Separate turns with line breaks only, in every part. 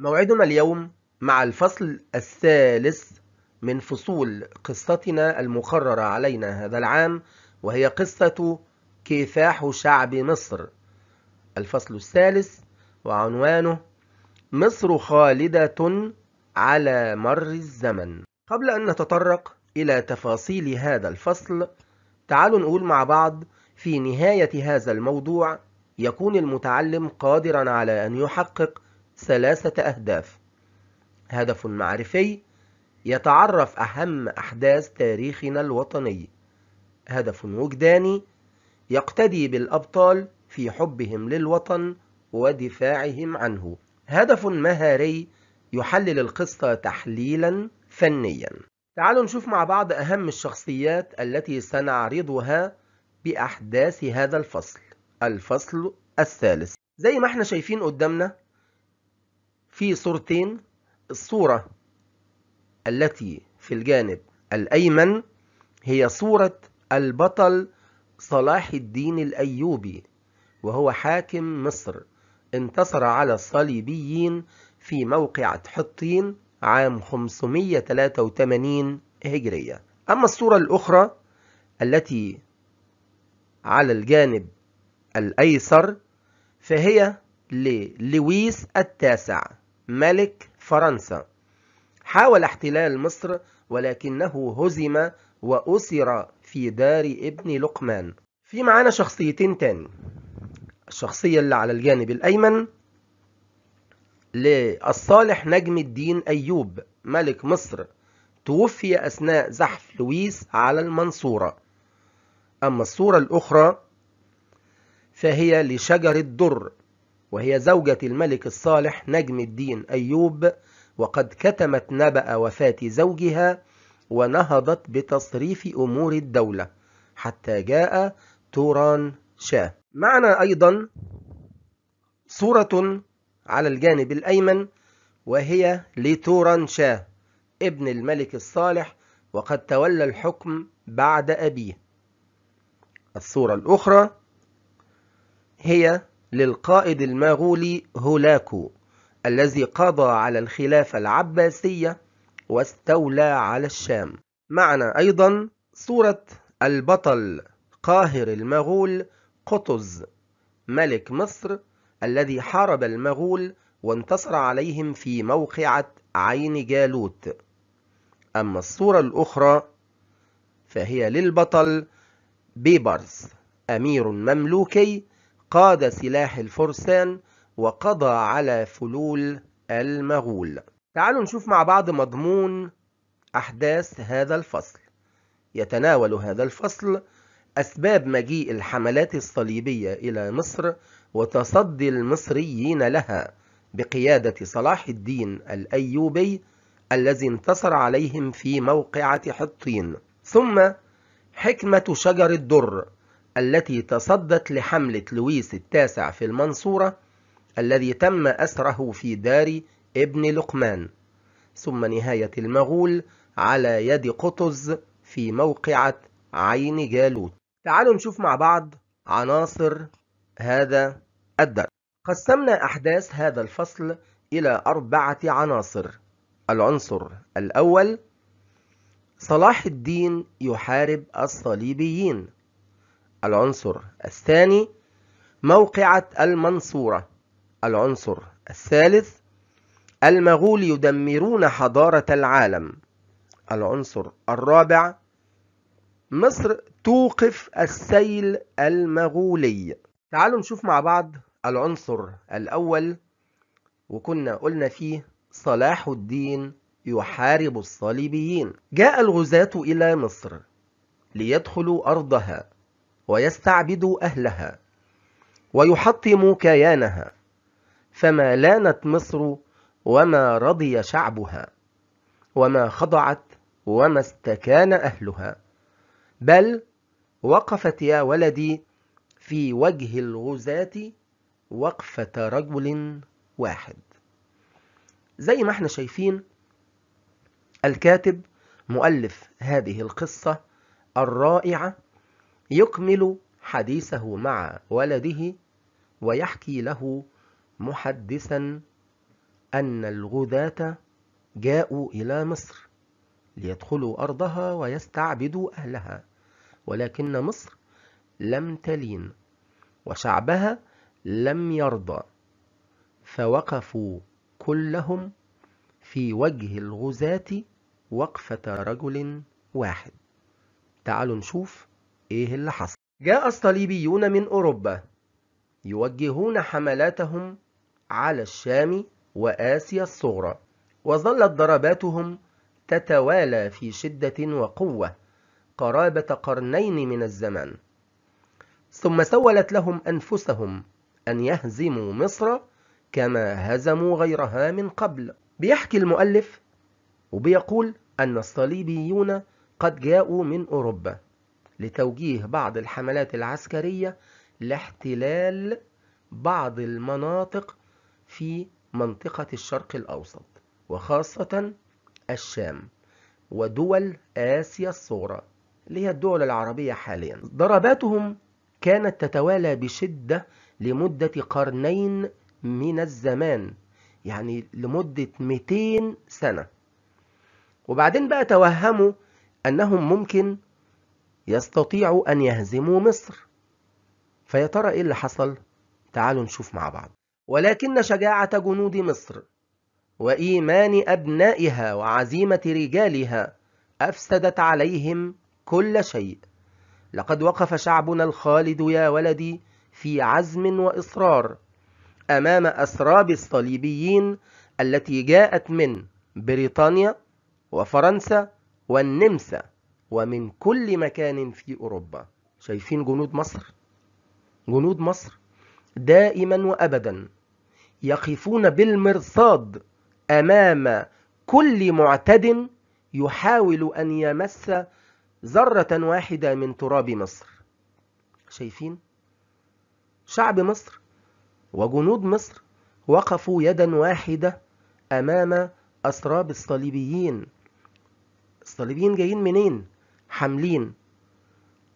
موعدنا اليوم مع الفصل الثالث من فصول قصتنا المقررة علينا هذا العام وهي قصة كفاح شعب مصر الفصل الثالث وعنوانه مصر خالدة على مر الزمن قبل أن نتطرق إلى تفاصيل هذا الفصل تعالوا نقول مع بعض في نهاية هذا الموضوع يكون المتعلم قادرا على أن يحقق ثلاثة أهداف هدف معرفي يتعرف أهم أحداث تاريخنا الوطني هدف وجداني يقتدي بالأبطال في حبهم للوطن ودفاعهم عنه هدف مهاري يحلل القصة تحليلا فنيا تعالوا نشوف مع بعض أهم الشخصيات التي سنعرضها بأحداث هذا الفصل الفصل الثالث زي ما احنا شايفين قدامنا في صورتين الصورة التي في الجانب الأيمن هي صورة البطل صلاح الدين الأيوبي وهو حاكم مصر انتصر على الصليبيين في موقعة حطين عام 583 هجرية أما الصورة الأخرى التي على الجانب الأيسر فهي للويس التاسع ملك فرنسا حاول احتلال مصر ولكنه هزم وأسر في دار ابن لقمان في معانا شخصيتين تاني الشخصية اللي على الجانب الأيمن للصالح نجم الدين أيوب ملك مصر توفي أثناء زحف لويس على المنصورة أما الصورة الأخرى فهي لشجر الدر وهي زوجة الملك الصالح نجم الدين أيوب وقد كتمت نبأ وفاة زوجها ونهضت بتصريف أمور الدولة حتى جاء توران شاه معنا أيضا صورة على الجانب الأيمن وهي لتوران شاه ابن الملك الصالح وقد تولى الحكم بعد أبيه الصورة الأخرى هي للقائد المغولي هولاكو الذي قضى على الخلافة العباسية واستولى على الشام معنا أيضا صورة البطل قاهر المغول قطز ملك مصر الذي حارب المغول وانتصر عليهم في موقعة عين جالوت أما الصورة الأخرى فهي للبطل بيبرس أمير مملوكي قاد سلاح الفرسان وقضى على فلول المغول تعالوا نشوف مع بعض مضمون أحداث هذا الفصل يتناول هذا الفصل أسباب مجيء الحملات الصليبية إلى مصر وتصدي المصريين لها بقيادة صلاح الدين الأيوبي الذي انتصر عليهم في موقعة حطين ثم حكمة شجر الدر التي تصدت لحملة لويس التاسع في المنصورة الذي تم أسره في دار ابن لقمان ثم نهاية المغول على يد قطز في موقعة عين جالوت تعالوا نشوف مع بعض عناصر هذا الدرس قسمنا أحداث هذا الفصل إلى أربعة عناصر العنصر الأول صلاح الدين يحارب الصليبيين العنصر الثاني موقعة المنصورة العنصر الثالث المغول يدمرون حضارة العالم العنصر الرابع مصر توقف السيل المغولي تعالوا نشوف مع بعض العنصر الأول وكنا قلنا فيه صلاح الدين يحارب الصليبيين جاء الغزاة إلى مصر ليدخلوا أرضها ويستعبد أهلها ويحطم كيانها فما لانت مصر وما رضي شعبها وما خضعت وما استكان أهلها بل وقفت يا ولدي في وجه الغزاة وقفة رجل واحد زي ما احنا شايفين الكاتب مؤلف هذه القصة الرائعة يكمل حديثه مع ولده ويحكي له محدثا أن الغذاة جاءوا إلى مصر ليدخلوا أرضها ويستعبدوا أهلها ولكن مصر لم تلين وشعبها لم يرضى فوقفوا كلهم في وجه الغزاة وقفة رجل واحد تعالوا نشوف إيه اللي حصل جاء الصليبيون من أوروبا يوجهون حملاتهم على الشام وآسيا الصغرى وظلت ضرباتهم تتوالى في شدة وقوة قرابة قرنين من الزمان ثم سولت لهم أنفسهم أن يهزموا مصر كما هزموا غيرها من قبل بيحكي المؤلف وبيقول أن الصليبيون قد جاءوا من أوروبا لتوجيه بعض الحملات العسكرية لاحتلال بعض المناطق في منطقة الشرق الأوسط وخاصة الشام ودول آسيا الصغرى اللي هي الدول العربية حاليا ضرباتهم كانت تتوالى بشدة لمدة قرنين من الزمان يعني لمدة 200 سنة وبعدين بقى توهموا أنهم ممكن يستطيعوا أن يهزموا مصر فيا ترى إيه اللي حصل؟ تعالوا نشوف مع بعض ولكن شجاعة جنود مصر وإيمان أبنائها وعزيمة رجالها أفسدت عليهم كل شيء لقد وقف شعبنا الخالد يا ولدي في عزم وإصرار أمام أسراب الصليبيين التي جاءت من بريطانيا وفرنسا والنمسا ومن كل مكان في أوروبا شايفين جنود مصر جنود مصر دائما وأبدا يقفون بالمرصاد أمام كل معتد يحاول أن يمس ذرة واحدة من تراب مصر شايفين شعب مصر وجنود مصر وقفوا يدا واحدة أمام أسراب الصليبيين الصليبيين جايين منين حاملين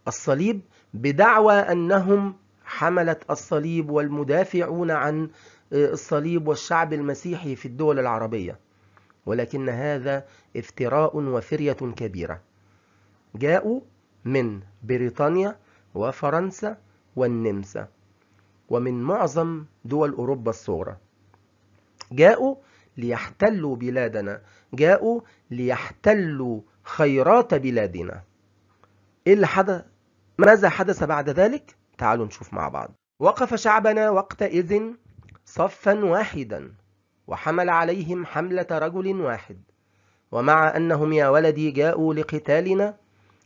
الصليب بدعوى أنهم حملة الصليب والمدافعون عن آه، الصليب والشعب المسيحي في الدول العربية ولكن هذا افتراء وفرية كبيرة جاءوا من بريطانيا وفرنسا والنمسا ومن معظم دول أوروبا الصغرى جاءوا ليحتلوا بلادنا جاءوا ليحتلوا خيرات بلادنا إيه اللي حدث ماذا حدث بعد ذلك تعالوا نشوف مع بعض وقف شعبنا وقتئذ صفا واحدا وحمل عليهم حملة رجل واحد ومع أنهم يا ولدي جاءوا لقتالنا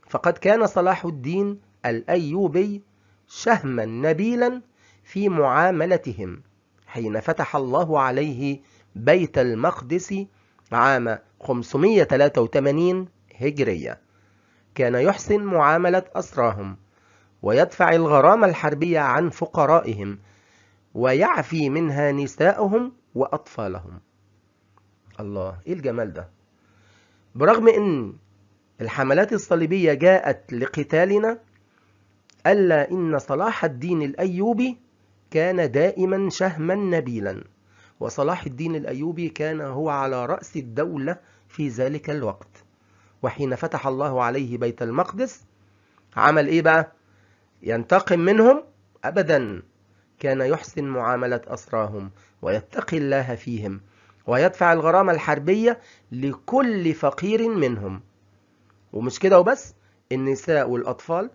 فقد كان صلاح الدين الأيوبي شهما نبيلا في معاملتهم حين فتح الله عليه بيت المقدس عام 583 هجرية كان يحسن معاملة أسراهم ويدفع الغرامة الحربية عن فقرائهم ويعفي منها نساءهم وأطفالهم الله إيه الجمال ده برغم أن الحملات الصليبية جاءت لقتالنا ألا إن صلاح الدين الأيوبي كان دائما شهما نبيلا وصلاح الدين الأيوبي كان هو على رأس الدولة في ذلك الوقت وحين فتح الله عليه بيت المقدس عمل إيه بقى؟ ينتقم منهم أبدا كان يحسن معاملة أسراهم ويتقي الله فيهم ويدفع الغرامة الحربية لكل فقير منهم ومش كده وبس النساء والأطفال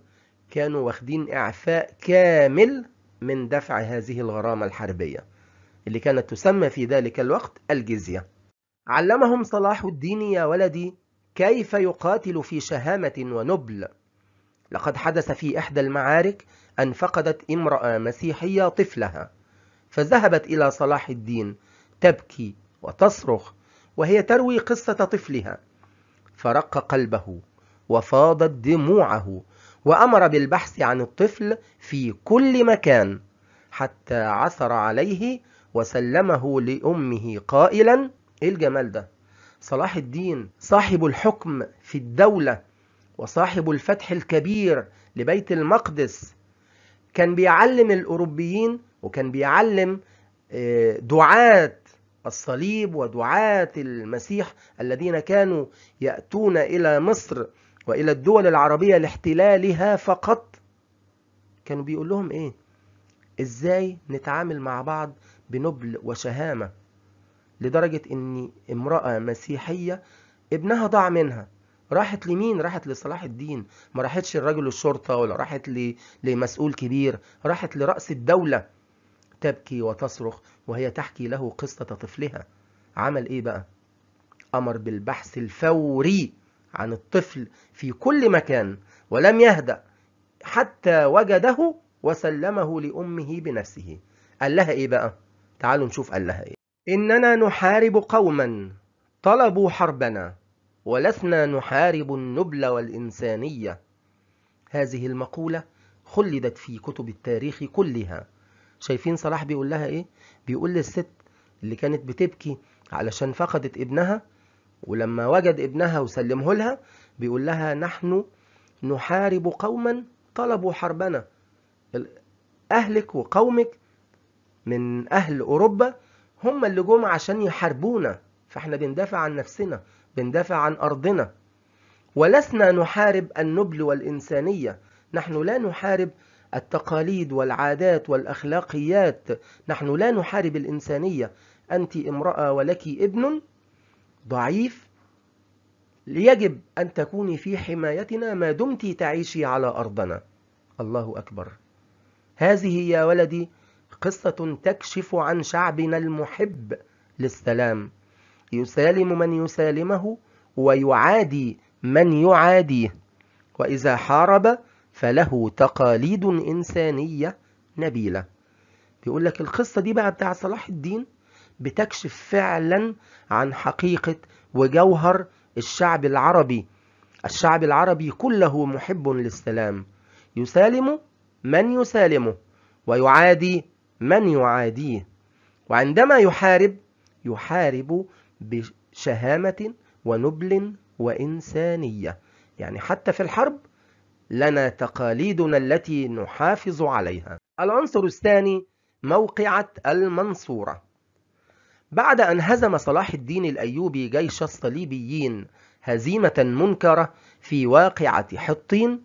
كانوا واخدين إعفاء كامل من دفع هذه الغرامة الحربية اللي كانت تسمى في ذلك الوقت الجزية علمهم صلاح الدين يا ولدي كيف يقاتل في شهامة ونبل لقد حدث في إحدى المعارك أن فقدت امرأة مسيحية طفلها فذهبت إلى صلاح الدين تبكي وتصرخ وهي تروي قصة طفلها فرق قلبه وفاضت دموعه وأمر بالبحث عن الطفل في كل مكان حتى عثر عليه وسلمه لأمه قائلا إيه الجمال ده صلاح الدين صاحب الحكم في الدولة وصاحب الفتح الكبير لبيت المقدس كان بيعلم الأوروبيين وكان بيعلم آه، دعاة الصليب ودعاة المسيح الذين كانوا يأتون إلى مصر وإلى الدول العربية لاحتلالها فقط كانوا بيقول لهم إيه؟ إزاي نتعامل مع بعض بنبل وشهامة لدرجة ان امرأة مسيحية ابنها ضاع منها راحت لمين راحت لصلاح الدين ما راحتش لرجل الشرطة ولا راحت ل... لمسؤول كبير راحت لرأس الدولة تبكي وتصرخ وهي تحكي له قصة طفلها عمل ايه بقى امر بالبحث الفوري عن الطفل في كل مكان ولم يهدأ حتى وجده وسلمه لأمه بنفسه قال لها ايه بقى تعالوا نشوف قال لها ايه إننا نحارب قوما طلبوا حربنا ولسنا نحارب النبل والإنسانية هذه المقولة خلدت في كتب التاريخ كلها شايفين صلاح بيقول لها إيه؟ بيقول للست اللي كانت بتبكي علشان فقدت ابنها ولما وجد ابنها وسلمه لها بيقول لها نحن نحارب قوما طلبوا حربنا أهلك وقومك من أهل أوروبا هم اللي جم عشان يحاربونا فاحنا بندافع عن نفسنا بندافع عن أرضنا ولسنا نحارب النبل والإنسانية نحن لا نحارب التقاليد والعادات والأخلاقيات نحن لا نحارب الإنسانية أنت امرأة ولك ابن ضعيف يجب أن تكوني في حمايتنا ما دمت تعيشي على أرضنا الله أكبر هذه يا ولدي قصة تكشف عن شعبنا المحب للسلام يسالم من يسالمه ويعادي من يعاديه وإذا حارب فله تقاليد إنسانية نبيلة بيقول لك القصة دي بقى بتاع صلاح الدين بتكشف فعلا عن حقيقة وجوهر الشعب العربي الشعب العربي كله محب للسلام يسالم من يسالمه ويعادي من يعاديه وعندما يحارب يحارب بشهامة ونبل وإنسانية يعني حتى في الحرب لنا تقاليدنا التي نحافظ عليها العنصر الثاني موقعة المنصورة بعد أن هزم صلاح الدين الأيوبي جيش الصليبيين هزيمة منكرة في واقعة حطين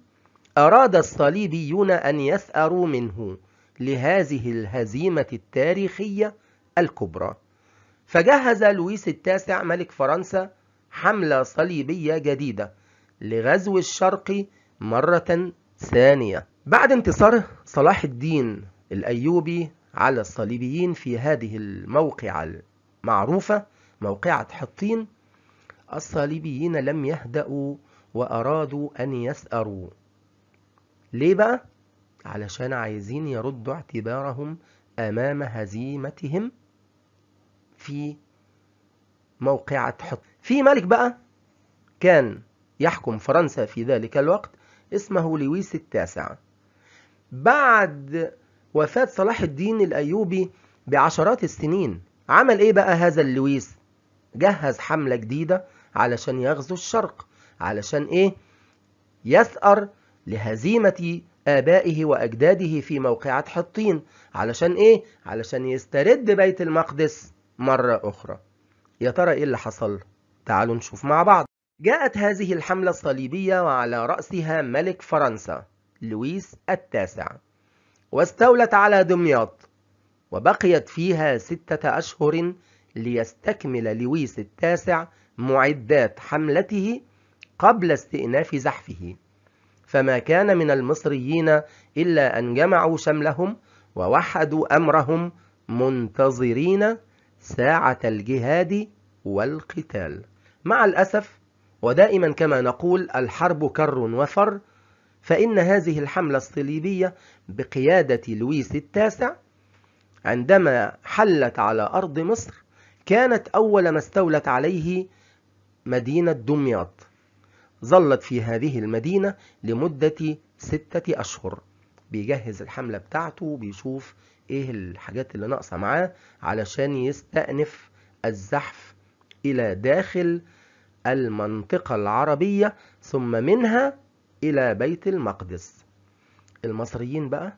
أراد الصليبيون أن يثأروا منه لهذه الهزيمة التاريخية الكبرى فجهز لويس التاسع ملك فرنسا حملة صليبية جديدة لغزو الشرق مرة ثانية بعد انتصار صلاح الدين الأيوبي على الصليبيين في هذه الموقعة المعروفة موقعة حطين الصليبيين لم يهدأوا وأرادوا أن يسأروا ليه بقى؟ علشان عايزين يردوا اعتبارهم أمام هزيمتهم في موقعة حط في ملك بقى كان يحكم فرنسا في ذلك الوقت اسمه لويس التاسع بعد وفاة صلاح الدين الأيوبي بعشرات السنين عمل إيه بقى هذا اللويس؟ جهز حملة جديدة علشان يغزو الشرق علشان إيه؟ يثأر لهزيمة آبائه وأجداده في موقعة حطين علشان إيه؟ علشان يسترد بيت المقدس مرة أخرى يا ترى إيه اللي حصل؟ تعالوا نشوف مع بعض جاءت هذه الحملة الصليبية وعلى رأسها ملك فرنسا لويس التاسع واستولت على دمياط وبقيت فيها ستة أشهر ليستكمل لويس التاسع معدات حملته قبل استئناف زحفه فما كان من المصريين إلا أن جمعوا شملهم ووحدوا أمرهم منتظرين ساعة الجهاد والقتال مع الأسف ودائما كما نقول الحرب كر وفر فإن هذه الحملة الصليبية بقيادة لويس التاسع عندما حلت على أرض مصر كانت أول ما استولت عليه مدينة دمياط ظلت في هذه المدينة لمدة ستة أشهر بيجهز الحملة بتاعته وبيشوف ايه الحاجات اللي ناقصة معاه علشان يستأنف الزحف إلى داخل المنطقة العربية ثم منها إلى بيت المقدس المصريين بقى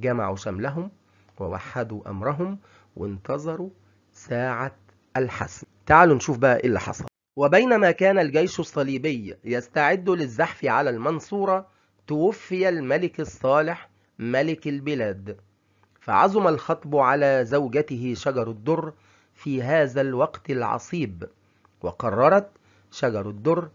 جمعوا شملهم ووحدوا أمرهم وانتظروا ساعة الحسم تعالوا نشوف بقى ايه اللي حصل وبينما كان الجيش الصليبي يستعد للزحف على المنصورة توفي الملك الصالح ملك البلاد فعزم الخطب على زوجته شجر الدر في هذا الوقت العصيب وقررت شجر الدر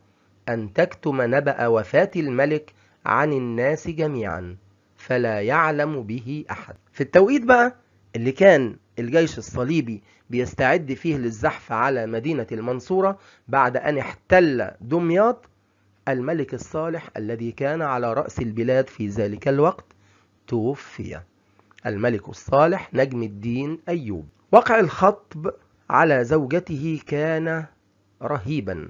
أن تكتم نبأ وفاة الملك عن الناس جميعا فلا يعلم به أحد في التوقيت بقى اللي كان الجيش الصليبي بيستعد فيه للزحف على مدينة المنصورة بعد أن احتل دمياط الملك الصالح الذي كان على رأس البلاد في ذلك الوقت توفي الملك الصالح نجم الدين أيوب وقع الخطب على زوجته كان رهيبا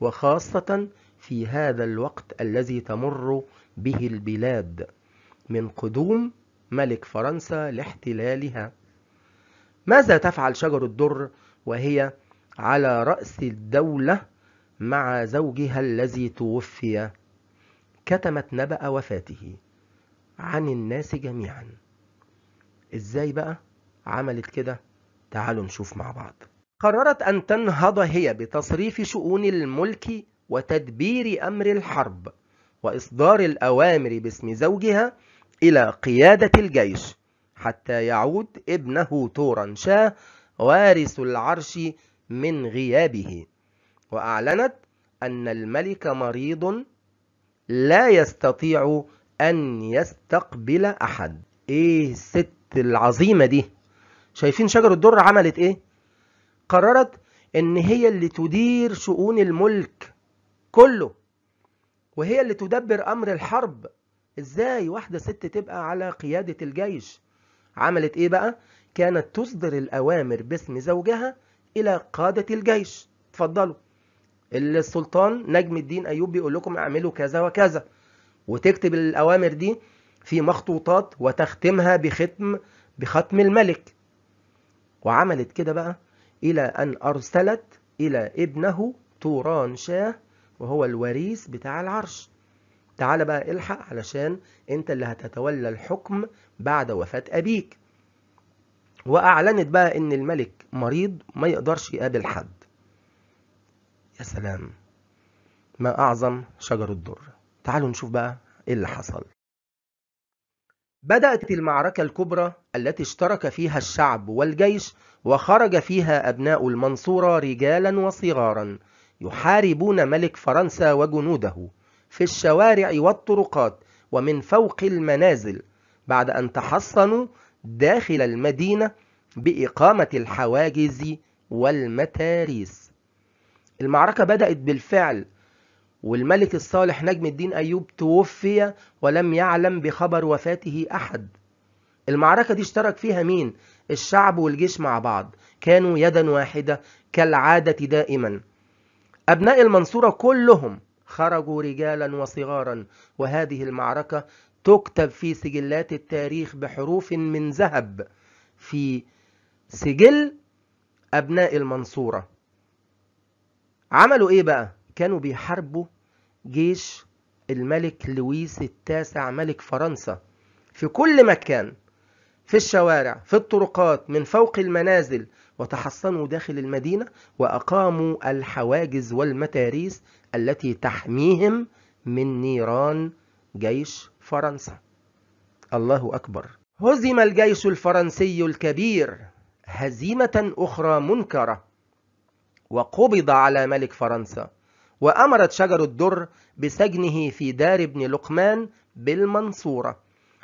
وخاصة في هذا الوقت الذي تمر به البلاد من قدوم ملك فرنسا لاحتلالها ماذا تفعل شجر الدر وهي على رأس الدولة مع زوجها الذي توفي كتمت نبأ وفاته عن الناس جميعا ازاي بقى عملت كده تعالوا نشوف مع بعض قررت أن تنهض هي بتصريف شؤون الملك وتدبير أمر الحرب وإصدار الأوامر باسم زوجها إلى قيادة الجيش حتى يعود ابنه شاه وارث العرش من غيابه وأعلنت أن الملك مريض لا يستطيع أن يستقبل أحد إيه الست العظيمة دي شايفين شجر الدر عملت إيه قررت إن هي اللي تدير شؤون الملك كله وهي اللي تدبر أمر الحرب إزاي واحدة ست تبقى على قيادة الجيش عملت إيه بقى؟ كانت تصدر الأوامر باسم زوجها إلى قادة الجيش اتفضلوا السلطان نجم الدين أيوب بيقول لكم اعملوا كذا وكذا وتكتب الأوامر دي في مخطوطات وتختمها بختم بختم الملك وعملت كده بقى إلى أن أرسلت إلى ابنه توران شاه وهو الوريث بتاع العرش تعالى بقى الحق علشان انت اللي هتتولى الحكم بعد وفاة أبيك وأعلنت بقى إن الملك مريض ما يقدرش يقابل حد يا سلام ما أعظم شجر الدر تعالوا نشوف بقى إيه اللي حصل بدأت المعركة الكبرى التي اشترك فيها الشعب والجيش وخرج فيها أبناء المنصورة رجالا وصغارا يحاربون ملك فرنسا وجنوده في الشوارع والطرقات ومن فوق المنازل بعد أن تحصنوا داخل المدينة بإقامة الحواجز والمتاريس المعركة بدأت بالفعل والملك الصالح نجم الدين أيوب توفي ولم يعلم بخبر وفاته أحد المعركة دي اشترك فيها مين؟ الشعب والجيش مع بعض كانوا يدا واحدة كالعادة دائما أبناء المنصورة كلهم خرجوا رجالا وصغارا وهذه المعركة تكتب في سجلات التاريخ بحروف من ذهب في سجل أبناء المنصورة عملوا إيه بقى؟ كانوا بيحاربوا جيش الملك لويس التاسع ملك فرنسا في كل مكان في الشوارع في الطرقات من فوق المنازل وتحصنوا داخل المدينة وأقاموا الحواجز والمتاريس التي تحميهم من نيران جيش فرنسا الله أكبر هزم الجيش الفرنسي الكبير هزيمة أخرى منكرة وقبض على ملك فرنسا وأمرت شجر الدر بسجنه في دار ابن لقمان بالمنصورة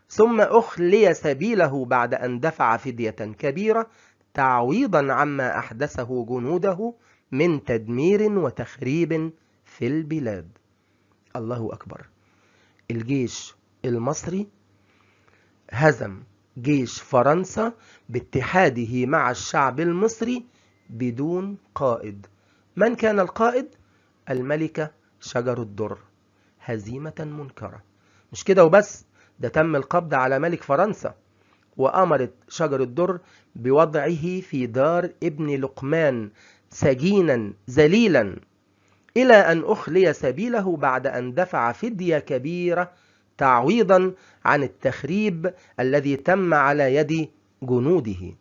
ثم أخلي سبيله بعد أن دفع فدية كبيرة تعويضا عما أحدثه جنوده من تدمير وتخريب في البلاد الله أكبر الجيش المصري هزم جيش فرنسا باتحاده مع الشعب المصري بدون قائد من كان القائد؟ الملكة شجر الدر هزيمة منكرة مش كده وبس ده تم القبض على ملك فرنسا وأمرت شجر الدر بوضعه في دار ابن لقمان سجينا ذليلا إلى أن أخلي سبيله بعد أن دفع فدية كبيرة تعويضا عن التخريب الذي تم على يد جنوده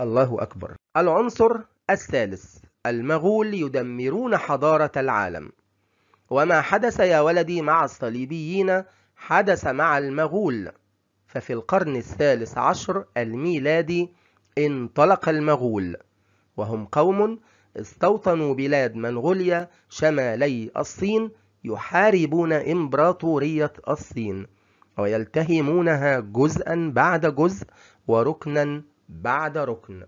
الله أكبر العنصر الثالث المغول يدمرون حضارة العالم وما حدث يا ولدي مع الصليبيين حدث مع المغول ففي القرن الثالث عشر الميلادي انطلق المغول وهم قوم استوطنوا بلاد منغوليا شمالي الصين يحاربون إمبراطورية الصين ويلتهمونها جزءا بعد جزء وركنا بعد ركن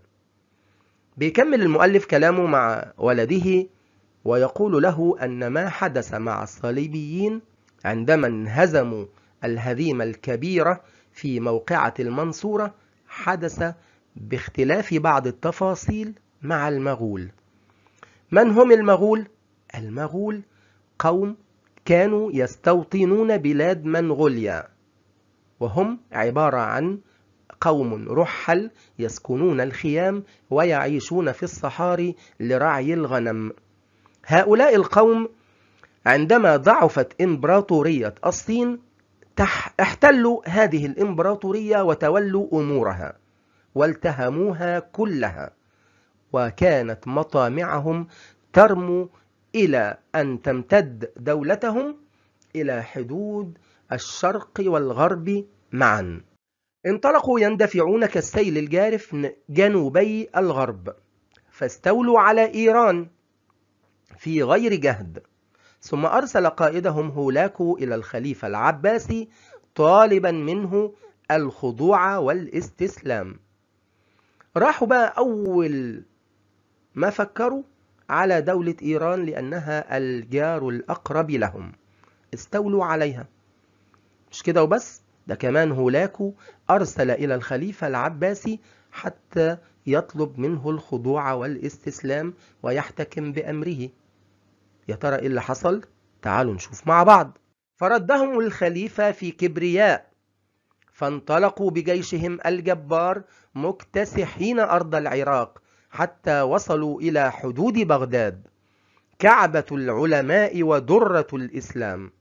بيكمل المؤلف كلامه مع ولده ويقول له أن ما حدث مع الصليبيين عندما انهزموا الهزيمة الكبيرة في موقعة المنصورة حدث باختلاف بعض التفاصيل مع المغول من هم المغول؟ المغول قوم كانوا يستوطنون بلاد منغوليا وهم عبارة عن قوم رحل يسكنون الخيام ويعيشون في الصحاري لرعي الغنم هؤلاء القوم عندما ضعفت إمبراطورية الصين احتلوا هذه الإمبراطورية وتولوا أمورها والتهموها كلها وكانت مطامعهم ترمو إلى أن تمتد دولتهم إلى حدود الشرق والغرب معا انطلقوا يندفعون كالسيل الجارف جنوبي الغرب فاستولوا على إيران في غير جهد ثم أرسل قائدهم هولاكو إلى الخليفة العباسي طالبا منه الخضوع والاستسلام راحوا بقى أول ما فكروا على دولة إيران لأنها الجار الأقرب لهم استولوا عليها مش كده وبس ده كمان هولاكو أرسل إلى الخليفة العباسي حتى يطلب منه الخضوع والاستسلام ويحتكم بأمره يا ترى إيه اللي حصل؟ تعالوا نشوف مع بعض فردهم الخليفة في كبرياء فانطلقوا بجيشهم الجبار مكتسحين أرض العراق حتى وصلوا إلى حدود بغداد كعبة العلماء ودرة الإسلام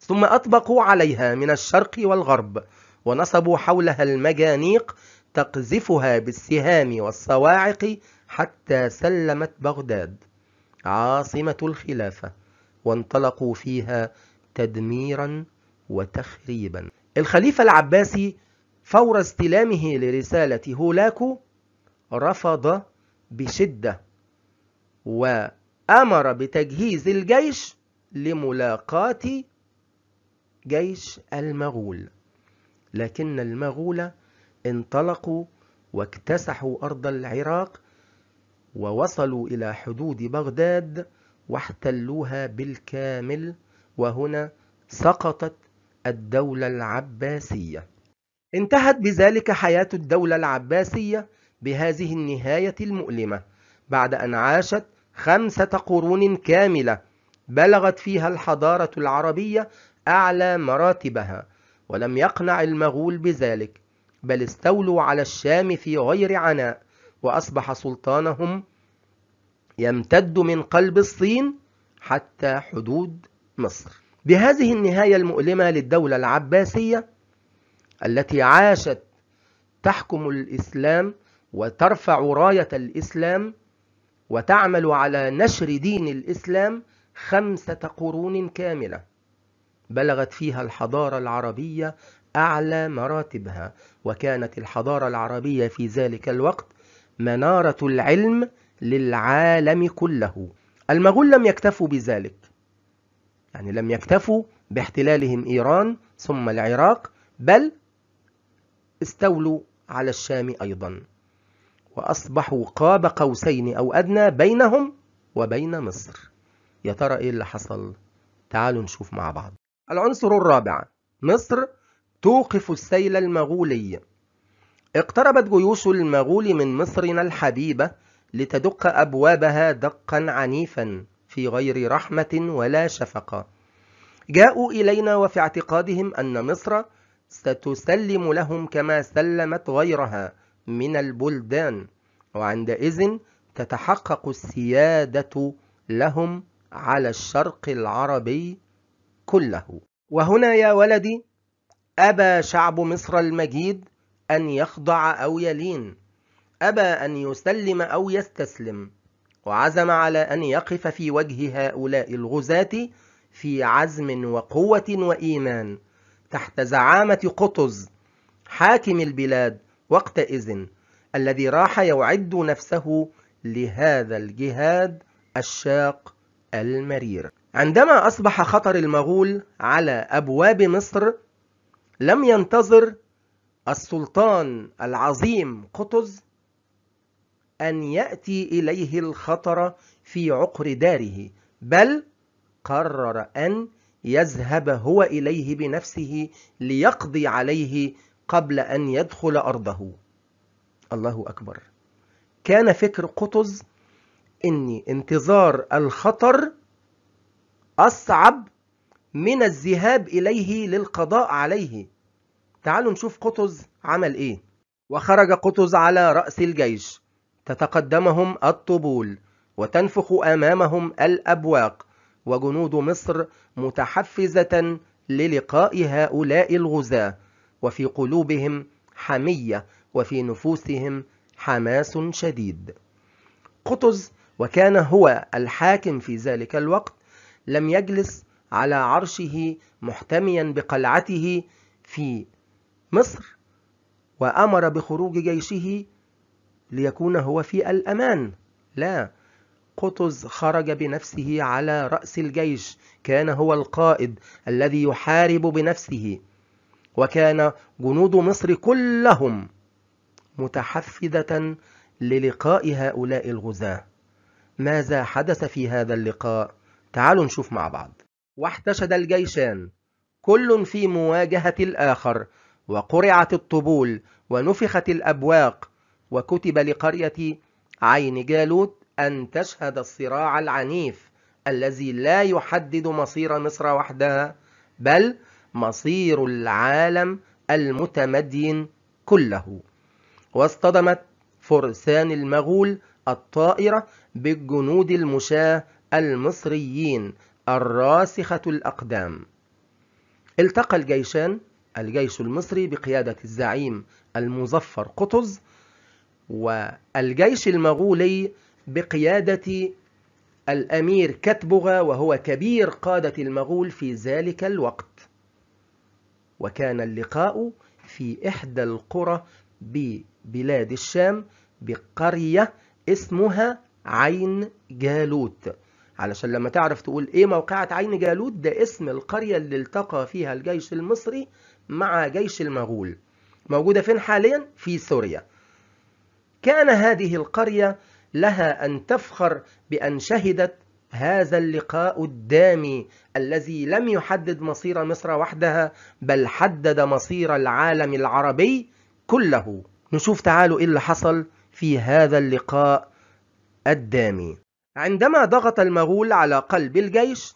ثم أطبقوا عليها من الشرق والغرب ونصبوا حولها المجانيق تقذفها بالسهام والصواعق حتى سلمت بغداد عاصمة الخلافة وانطلقوا فيها تدميرا وتخريبا الخليفة العباسي فور استلامه لرسالة هولاكو رفض بشدة وأمر بتجهيز الجيش لملاقاة جيش المغول لكن المغول انطلقوا واكتسحوا أرض العراق ووصلوا إلى حدود بغداد واحتلوها بالكامل وهنا سقطت الدولة العباسية انتهت بذلك حياة الدولة العباسية بهذه النهاية المؤلمة بعد أن عاشت خمسة قرون كاملة بلغت فيها الحضارة العربية أعلى مراتبها ولم يقنع المغول بذلك بل استولوا على الشام في غير عناء وأصبح سلطانهم يمتد من قلب الصين حتى حدود مصر بهذه النهاية المؤلمة للدولة العباسية التي عاشت تحكم الإسلام وترفع راية الإسلام وتعمل على نشر دين الإسلام خمسة قرون كاملة بلغت فيها الحضارة العربية أعلى مراتبها وكانت الحضارة العربية في ذلك الوقت منارة العلم للعالم كله المغول لم يكتفوا بذلك يعني لم يكتفوا باحتلالهم إيران ثم العراق بل استولوا على الشام أيضا وأصبحوا قاب قوسين أو أدنى بينهم وبين مصر يا ترى إيه اللي حصل؟ تعالوا نشوف مع بعض العنصر الرابع مصر توقف السيل المغولي اقتربت جيوش المغول من مصرنا الحبيبة لتدق أبوابها دقا عنيفا في غير رحمة ولا شفقة جاءوا إلينا وفي اعتقادهم أن مصر ستسلم لهم كما سلمت غيرها من البلدان وعندئذ تتحقق السيادة لهم على الشرق العربي كله وهنا يا ولدي أبى شعب مصر المجيد أن يخضع أو يلين أبى أن يسلم أو يستسلم وعزم على أن يقف في وجه هؤلاء الغزاة في عزم وقوة وإيمان تحت زعامة قطز حاكم البلاد وقتئذ الذي راح يعد نفسه لهذا الجهاد الشاق المرير عندما أصبح خطر المغول على أبواب مصر لم ينتظر السلطان العظيم قطز أن يأتي إليه الخطر في عقر داره بل قرر أن يذهب هو إليه بنفسه ليقضي عليه قبل أن يدخل أرضه الله أكبر كان فكر قطز إن انتظار الخطر أصعب من الذهاب إليه للقضاء عليه تعالوا نشوف قطز عمل إيه وخرج قطز على رأس الجيش تتقدمهم الطبول وتنفخ أمامهم الأبواق وجنود مصر متحفزة للقاء هؤلاء الغزاة وفي قلوبهم حمية وفي نفوسهم حماس شديد قطز وكان هو الحاكم في ذلك الوقت لم يجلس على عرشه محتميا بقلعته في مصر وأمر بخروج جيشه ليكون هو في الأمان لا قطز خرج بنفسه على رأس الجيش كان هو القائد الذي يحارب بنفسه وكان جنود مصر كلهم متحفزة للقاء هؤلاء الغزاة ماذا حدث في هذا اللقاء؟ تعالوا نشوف مع بعض واحتشد الجيشان كل في مواجهة الآخر وقرعت الطبول ونفخت الأبواق وكتب لقرية عين جالوت أن تشهد الصراع العنيف الذي لا يحدد مصير مصر وحدها بل مصير العالم المتمدين كله واصطدمت فرسان المغول الطائرة بالجنود المشاة المصريين الراسخة الأقدام التقى الجيشان الجيش المصري بقيادة الزعيم المظفر قطز والجيش المغولي بقيادة الأمير كتبغا وهو كبير قادة المغول في ذلك الوقت وكان اللقاء في إحدى القرى ببلاد الشام بقرية اسمها عين جالوت علشان لما تعرف تقول ايه موقعة عين جالوت ده اسم القرية اللي التقى فيها الجيش المصري مع جيش المغول موجودة فين حاليا؟ في سوريا كان هذه القرية لها أن تفخر بأن شهدت هذا اللقاء الدامي الذي لم يحدد مصير مصر وحدها بل حدد مصير العالم العربي كله نشوف تعالوا إيه اللي حصل في هذا اللقاء الدامي عندما ضغط المغول على قلب الجيش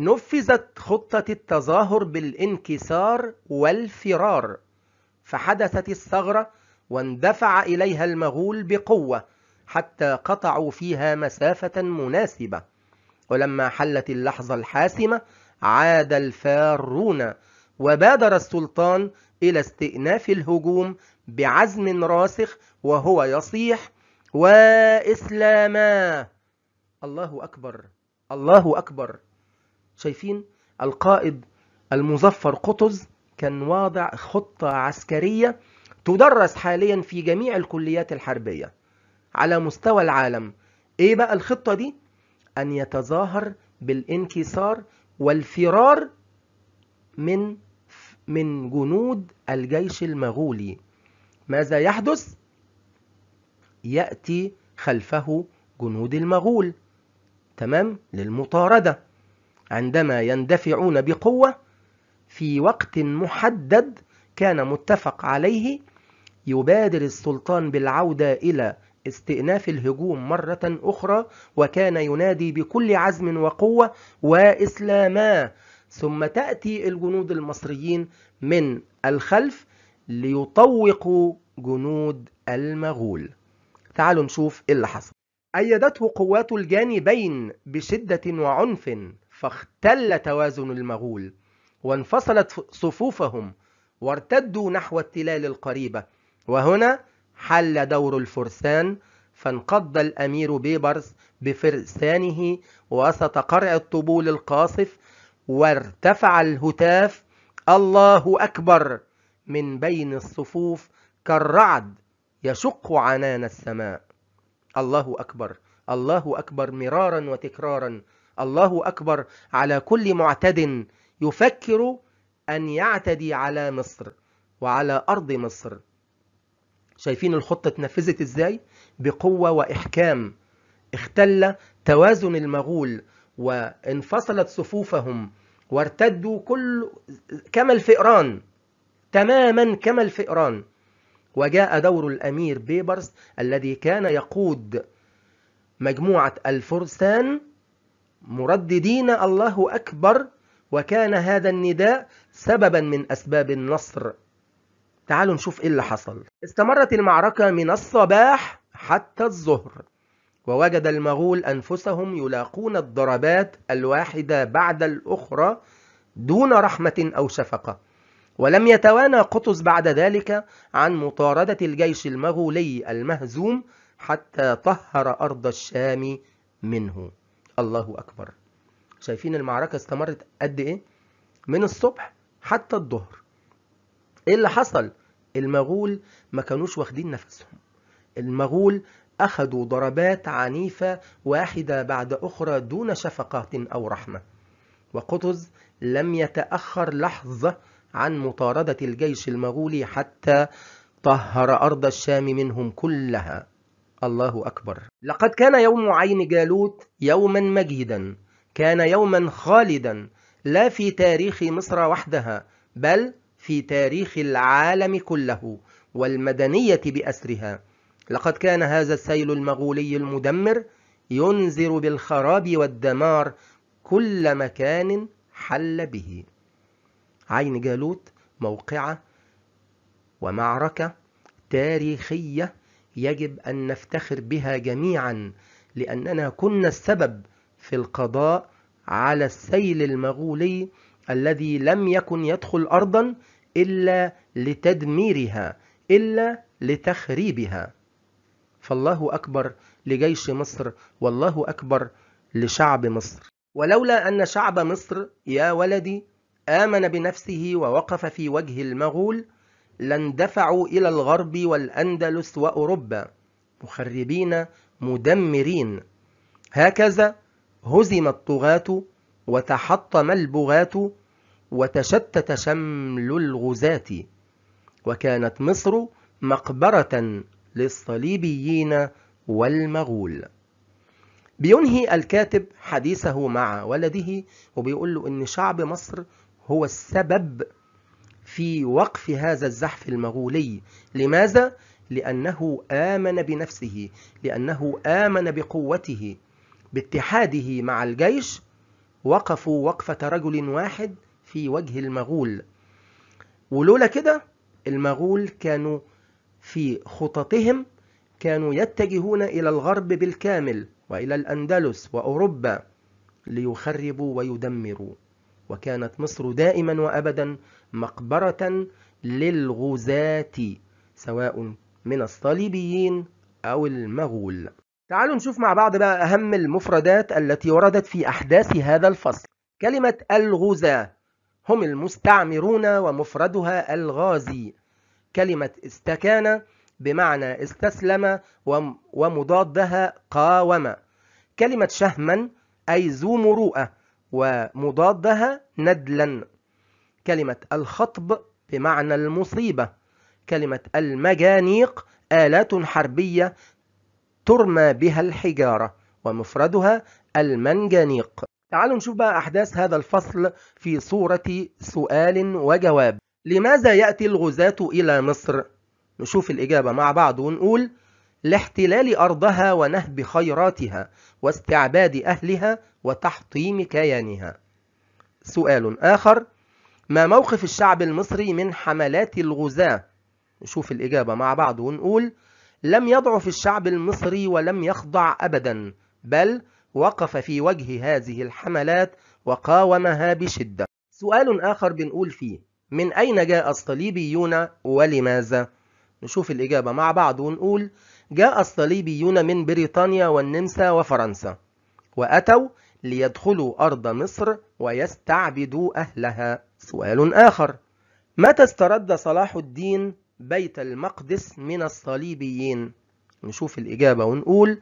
نفذت خطة التظاهر بالانكسار والفرار فحدثت الثغرة واندفع إليها المغول بقوة حتى قطعوا فيها مسافة مناسبة ولما حلت اللحظة الحاسمة عاد الفارون وبادر السلطان إلى استئناف الهجوم بعزم راسخ وهو يصيح وإسلاما الله أكبر الله أكبر شايفين القائد المظفر قطز كان واضع خطة عسكرية تدرس حاليا في جميع الكليات الحربية على مستوى العالم ايه بقى الخطة دي؟ أن يتظاهر بالانكسار والفرار من من جنود الجيش المغولي ماذا يحدث؟ يأتي خلفه جنود المغول تمام للمطاردة عندما يندفعون بقوة في وقت محدد كان متفق عليه يبادر السلطان بالعودة إلى استئناف الهجوم مرة أخرى وكان ينادي بكل عزم وقوة وإسلاما ثم تأتي الجنود المصريين من الخلف ليطوقوا جنود المغول تعالوا نشوف إيه اللي حصل أيدته قوات الجانبين بشدة وعنف فاختل توازن المغول وانفصلت صفوفهم وارتدوا نحو التلال القريبة وهنا حل دور الفرسان فانقض الأمير بيبرس بفرسانه وسط قرع الطبول القاصف وارتفع الهتاف الله أكبر من بين الصفوف كالرعد يشق عنان السماء الله أكبر الله أكبر مرارا وتكرارا الله أكبر على كل معتد يفكر أن يعتدي على مصر وعلى أرض مصر شايفين الخطة اتنفذت ازاي بقوة واحكام اختل توازن المغول وانفصلت صفوفهم وارتدوا كل كما الفئران تماما كما الفئران وجاء دور الأمير بيبرس الذي كان يقود مجموعة الفرسان مرددين الله أكبر وكان هذا النداء سببا من أسباب النصر تعالوا نشوف ايه اللي حصل استمرت المعركة من الصباح حتى الظهر ووجد المغول أنفسهم يلاقون الضربات الواحدة بعد الأخرى دون رحمة أو شفقة ولم يتوانى قطز بعد ذلك عن مطاردة الجيش المغولي المهزوم حتى طهر أرض الشام منه الله أكبر شايفين المعركة استمرت قد إيه؟ من الصبح حتى الظهر ايه اللي حصل المغول ما كانوش واخدين نفسهم المغول أخذوا ضربات عنيفة واحدة بعد أخرى دون شفقة أو رحمة وقطز لم يتأخر لحظة عن مطاردة الجيش المغولي حتى طهر أرض الشام منهم كلها الله أكبر لقد كان يوم عين جالوت يوما مجيدا كان يوما خالدا لا في تاريخ مصر وحدها بل في تاريخ العالم كله والمدنية بأسرها لقد كان هذا السيل المغولي المدمر ينذر بالخراب والدمار كل مكان حل به عين جالوت موقعة ومعركة تاريخية يجب أن نفتخر بها جميعا لأننا كنا السبب في القضاء على السيل المغولي الذي لم يكن يدخل أرضا إلا لتدميرها إلا لتخريبها فالله أكبر لجيش مصر والله أكبر لشعب مصر ولولا أن شعب مصر يا ولدي آمن بنفسه ووقف في وجه المغول لاندفعوا إلى الغرب والأندلس وأوروبا مخربين مدمرين هكذا هزم الطغاة وتحطم البغاة وتشتت شمل الغزاة وكانت مصر مقبرة للصليبيين والمغول بينهي الكاتب حديثه مع ولده وبيقول له ان شعب مصر هو السبب في وقف هذا الزحف المغولي لماذا؟ لأنه آمن بنفسه لأنه آمن بقوته باتحاده مع الجيش وقفوا وقفة رجل واحد في وجه المغول ولولا كده المغول كانوا في خططهم كانوا يتجهون إلى الغرب بالكامل وإلى الأندلس وأوروبا ليخربوا ويدمروا وكانت مصر دائما وأبدا مقبرة للغزاة سواء من الصليبيين أو المغول تعالوا نشوف مع بعض بقى أهم المفردات التي وردت في أحداث هذا الفصل كلمة الغزاة هم المستعمرون ومفردها الغازي كلمة استكان بمعنى استسلم ومضادها قاوم كلمة شهما أي ذو مروءة ومضادها ندلا كلمة الخطب بمعنى المصيبة كلمة المجانيق آلات حربية ترمى بها الحجارة ومفردها المنجنيق تعالوا نشوف بقى أحداث هذا الفصل في صورة سؤال وجواب لماذا يأتي الغزاة إلى مصر؟ نشوف الإجابة مع بعض ونقول لاحتلال أرضها ونهب خيراتها واستعباد أهلها وتحطيم كيانها سؤال آخر ما موقف الشعب المصري من حملات الغزاة؟ نشوف الإجابة مع بعض ونقول لم يضعف الشعب المصري ولم يخضع أبدا بل وقف في وجه هذه الحملات وقاومها بشدة سؤال آخر بنقول فيه من أين جاء الصليبيون ولماذا؟ نشوف الإجابة مع بعض ونقول جاء الصليبيون من بريطانيا والنمسا وفرنسا وأتوا ليدخلوا أرض مصر ويستعبدوا أهلها سؤال آخر متى استرد صلاح الدين بيت المقدس من الصليبيين؟ نشوف الإجابة ونقول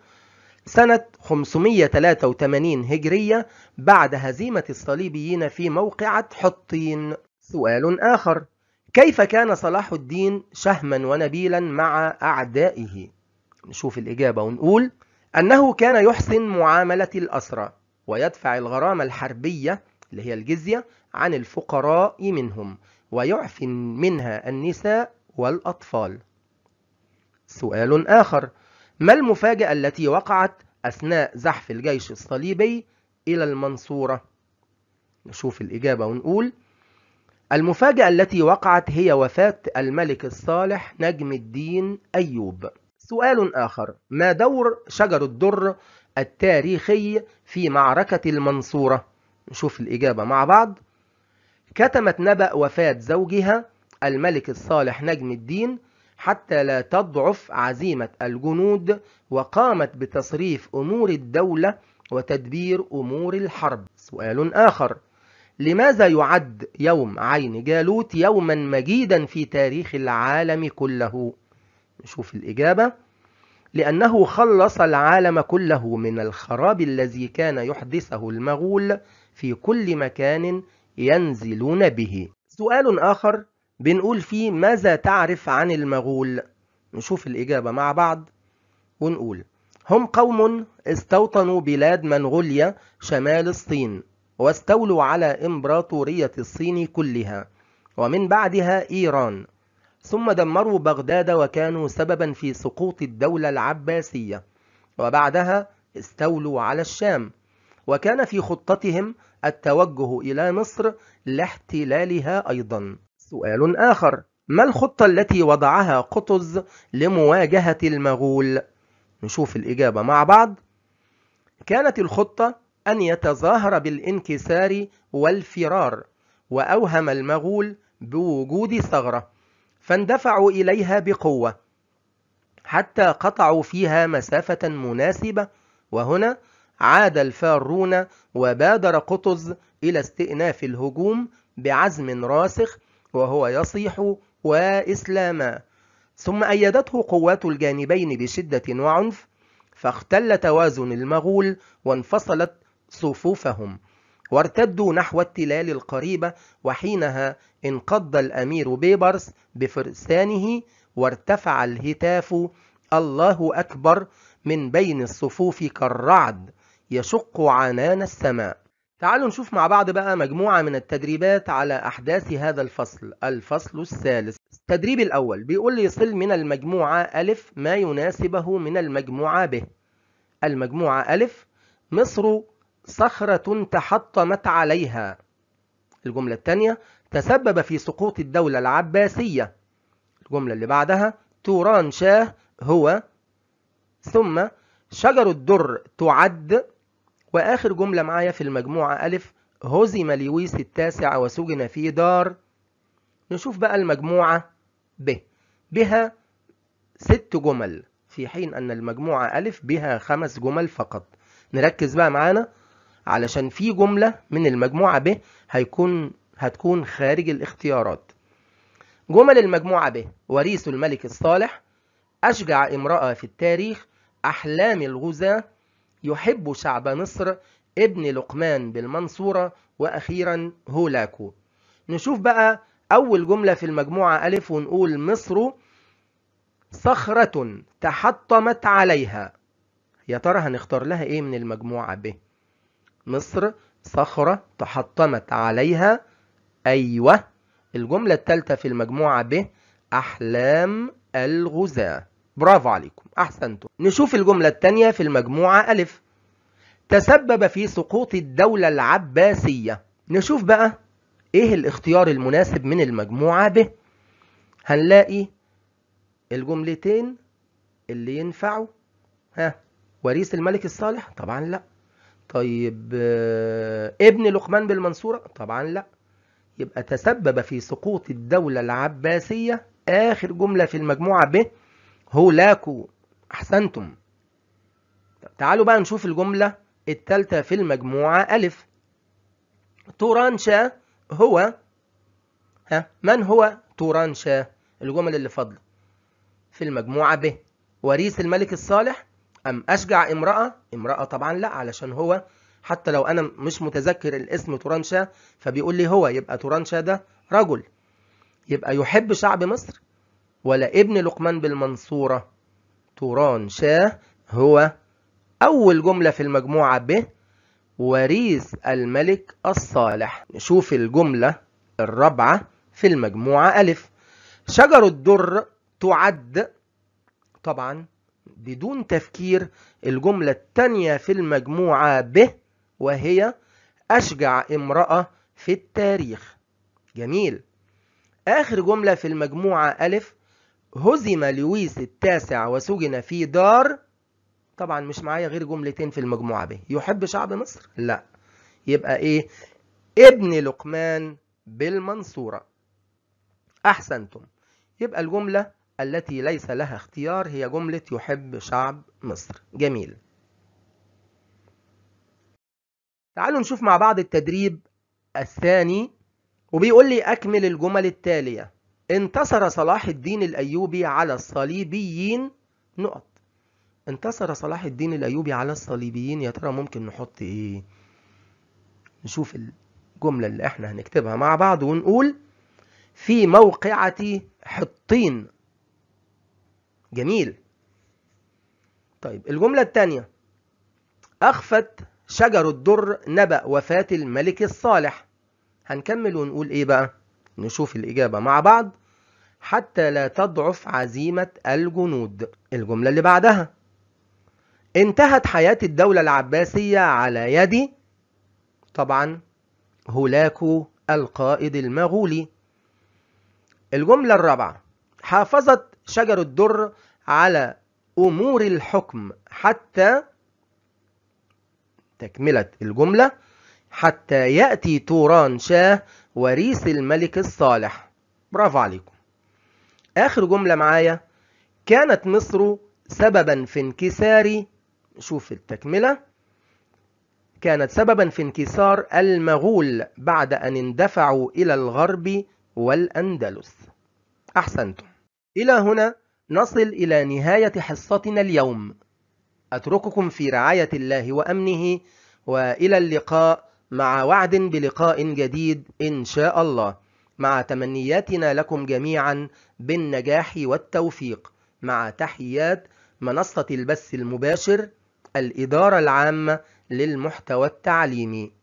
سنة 583 هجرية بعد هزيمة الصليبيين في موقعة حطين سؤال آخر كيف كان صلاح الدين شهما ونبيلا مع أعدائه؟ نشوف الإجابة ونقول أنه كان يحسن معاملة الأسرى ويدفع الغرامة الحربية اللي هي الجزية عن الفقراء منهم ويعفن منها النساء والأطفال سؤال آخر ما المفاجأة التي وقعت أثناء زحف الجيش الصليبي إلى المنصورة؟ نشوف الإجابة ونقول المفاجأة التي وقعت هي وفاة الملك الصالح نجم الدين أيوب سؤال آخر ما دور شجر الدر التاريخي في معركة المنصورة؟ نشوف الإجابة مع بعض كتمت نبأ وفاة زوجها الملك الصالح نجم الدين حتى لا تضعف عزيمة الجنود وقامت بتصريف أمور الدولة وتدبير أمور الحرب سؤال آخر لماذا يعد يوم عين جالوت يوما مجيدا في تاريخ العالم كله نشوف الإجابة لأنه خلص العالم كله من الخراب الذي كان يحدثه المغول في كل مكان ينزلون به سؤال آخر بنقول فيه ماذا تعرف عن المغول نشوف الإجابة مع بعض ونقول هم قوم استوطنوا بلاد منغوليا شمال الصين واستولوا على إمبراطورية الصين كلها ومن بعدها إيران ثم دمروا بغداد وكانوا سببا في سقوط الدولة العباسية وبعدها استولوا على الشام وكان في خطتهم التوجه إلى مصر لاحتلالها أيضا سؤال آخر ما الخطة التي وضعها قطز لمواجهة المغول؟ نشوف الإجابة مع بعض كانت الخطة أن يتظاهر بالانكسار والفرار وأوهم المغول بوجود ثغرة فاندفعوا إليها بقوة حتى قطعوا فيها مسافة مناسبة وهنا عاد الفارون وبادر قطز إلى استئناف الهجوم بعزم راسخ وهو يصيح وإسلاما ثم أيدته قوات الجانبين بشدة وعنف فاختل توازن المغول وانفصلت صفوفهم وارتدوا نحو التلال القريبة وحينها انقض الأمير بيبرس بفرسانه وارتفع الهتاف الله أكبر من بين الصفوف كالرعد يشق عنان السماء تعالوا نشوف مع بعض بقى مجموعة من التدريبات على أحداث هذا الفصل الفصل الثالث التدريب الأول بيقول لي صل من المجموعة ألف ما يناسبه من المجموعة ب المجموعة ألف مصر صخرة تحطمت عليها الجملة الثانية تسبب في سقوط الدولة العباسية الجملة اللي بعدها توران شاه هو ثم شجر الدر تعد وآخر جملة معايا في المجموعة ألف هزم لويس التاسع وسجن في دار نشوف بقى المجموعة ب بها ست جمل في حين أن المجموعة ألف بها خمس جمل فقط نركز بقى معانا علشان في جملة من المجموعة ب هيكون هتكون خارج الاختيارات جمل المجموعة ب وريث الملك الصالح أشجع امرأة في التاريخ أحلام الغزاة يحب شعب مصر ابن لقمان بالمنصورة وأخيرا هولاكو نشوف بقى أول جملة في المجموعة ألف ونقول مصر صخرة تحطمت عليها يا ترى هنختار لها إيه من المجموعة ب مصر صخرة تحطمت عليها أيوة الجملة الثالثة في المجموعة ب أحلام الغزاة برافو عليكم أحسنتم نشوف الجملة الثانية في المجموعة ألف تسبب في سقوط الدولة العباسية نشوف بقى إيه الاختيار المناسب من المجموعة ب هنلاقي الجملتين اللي ينفعوا ها وريث الملك الصالح طبعا لا طيب آه، ابن لقمان بالمنصورة طبعا لا يبقى تسبب في سقوط الدولة العباسية آخر جملة في المجموعة ب هولاكو أحسنتم تعالوا بقى نشوف الجملة الثالثة في المجموعة ألف تورانشا هو ها من هو تورانشا الجمل اللي فاضلة في المجموعة ب وريث الملك الصالح أم أشجع امرأة امرأة طبعا لا علشان هو حتى لو أنا مش متذكر الاسم تورانشا فبيقول لي هو يبقى تورانشا ده رجل يبقى يحب شعب مصر ولا ابن لقمان بالمنصورة توران شاه هو أول جملة في المجموعة ب وريث الملك الصالح نشوف الجملة الرابعة في المجموعة ألف شجر الدر تعد طبعا بدون تفكير الجملة الثانية في المجموعة ب وهي أشجع امرأة في التاريخ جميل آخر جملة في المجموعة ألف هزم لويس التاسع وسجن في دار طبعا مش معايا غير جملتين في المجموعة ب يحب شعب مصر؟ لا يبقى ايه؟ ابن لقمان بالمنصورة أحسنتم يبقى الجملة التي ليس لها اختيار هي جملة يحب شعب مصر جميل تعالوا نشوف مع بعض التدريب الثاني وبيقول لي أكمل الجمل التالية انتصر صلاح الدين الأيوبي على الصليبيين نقط انتصر صلاح الدين الأيوبي على الصليبيين يا ترى ممكن نحط إيه نشوف الجملة اللي احنا هنكتبها مع بعض ونقول في موقعة حطين جميل طيب الجملة الثانية أخفت شجر الدر نبأ وفاة الملك الصالح هنكمل ونقول إيه بقى نشوف الإجابة مع بعض حتى لا تضعف عزيمة الجنود الجملة اللي بعدها انتهت حياة الدولة العباسية على يد طبعا هولاكو القائد المغولي الجملة الرابعة حافظت شجر الدر على أمور الحكم حتى تكملة الجملة حتى يأتي توران شاه وريث الملك الصالح برافو عليكم آخر جملة معايا كانت مصر سببا في انكسار شوف التكملة كانت سببا في انكسار المغول بعد أن اندفعوا إلى الغرب والأندلس أحسنتم إلى هنا نصل إلى نهاية حصتنا اليوم أترككم في رعاية الله وأمنه وإلى اللقاء مع وعد بلقاء جديد إن شاء الله مع تمنياتنا لكم جميعا بالنجاح والتوفيق مع تحيات منصة البث المباشر الإدارة العامة للمحتوى التعليمي